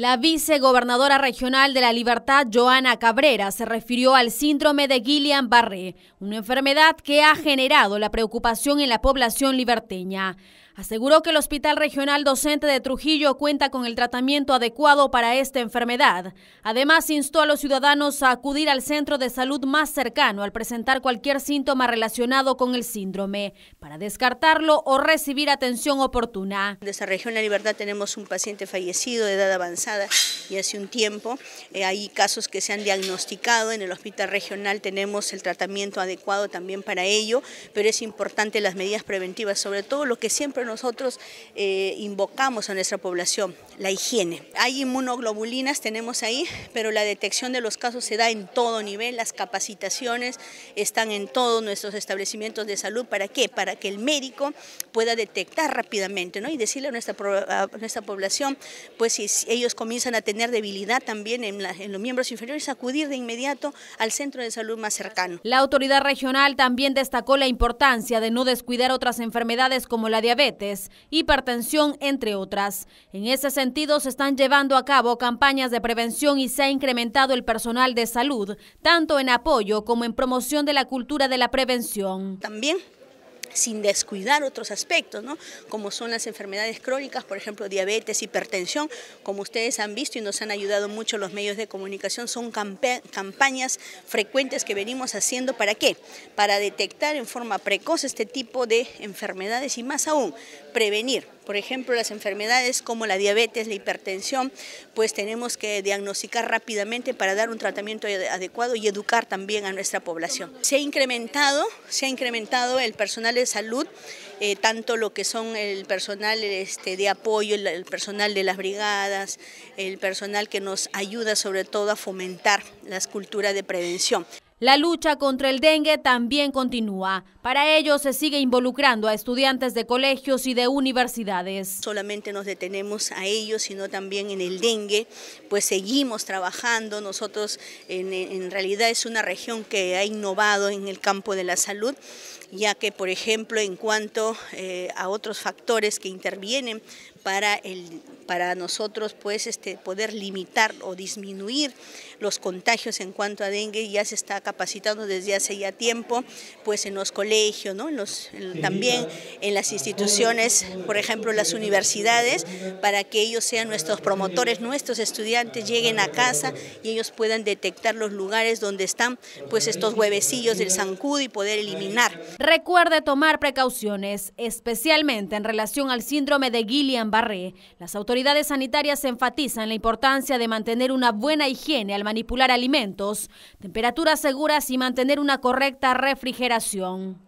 La vicegobernadora regional de la Libertad, Joana Cabrera, se refirió al síndrome de Guillain-Barré, una enfermedad que ha generado la preocupación en la población liberteña aseguró que el Hospital Regional Docente de Trujillo cuenta con el tratamiento adecuado para esta enfermedad. Además, instó a los ciudadanos a acudir al centro de salud más cercano al presentar cualquier síntoma relacionado con el síndrome, para descartarlo o recibir atención oportuna. esta Región La Libertad tenemos un paciente fallecido de edad avanzada y hace un tiempo. Eh, hay casos que se han diagnosticado, en el hospital regional tenemos el tratamiento adecuado también para ello, pero es importante las medidas preventivas, sobre todo lo que siempre nosotros eh, invocamos a nuestra población, la higiene. Hay inmunoglobulinas, tenemos ahí, pero la detección de los casos se da en todo nivel, las capacitaciones están en todos nuestros establecimientos de salud, ¿para qué? Para que el médico pueda detectar rápidamente ¿no? y decirle a nuestra, a nuestra población, pues si ellos comienzan a tener debilidad también en, los miembros inferiores, acudir de inmediato al centro de salud más cercano. La autoridad regional también destacó la importancia de no descuidar otras enfermedades como la diabetes, hipertensión, entre otras. En ese sentido, se están llevando a cabo campañas de prevención y se ha incrementado el personal de salud, tanto en apoyo como en promoción de la cultura de la prevención. También sin descuidar otros aspectos, ¿no? como son las enfermedades crónicas, por ejemplo, diabetes, hipertensión, como ustedes han visto y nos han ayudado mucho los medios de comunicación, son campañas frecuentes que venimos haciendo para qué? Para detectar en forma precoz este tipo de enfermedades y más aún, prevenir por ejemplo, las enfermedades como la diabetes, la hipertensión, pues tenemos que diagnosticar rápidamente para dar un tratamiento adecuado y educar también a nuestra población. Se ha incrementado, se ha incrementado el personal de salud, eh, tanto lo que son el personal este, de apoyo, el, el personal de las brigadas, el personal que nos ayuda sobre todo a fomentar las culturas de prevención. La lucha contra el dengue también continúa. Para ello se sigue involucrando a estudiantes de colegios y de universidades. Solamente nos detenemos a ellos, sino también en el dengue, pues seguimos trabajando. Nosotros en, realidad es una región que ha innovado en el campo de la salud, ya que por ejemplo en cuanto eh, a otros factores que intervienen para, el, para nosotros pues, este, poder limitar o disminuir los contagios en cuanto a dengue, ya se está capacitando desde hace ya tiempo, pues en los colegios, ¿no? los, también en las instituciones, por ejemplo las universidades, para que ellos sean nuestros promotores, nuestros estudiantes lleguen a casa y ellos puedan detectar los lugares donde están pues estos huevecillos del zancudo y poder eliminar. Recuerde tomar precauciones, especialmente en relación al síndrome de Guillain-Barré las autoridades sanitarias enfatizan la importancia de mantener una buena higiene al manipular alimentos, temperaturas seguras y mantener una correcta refrigeración.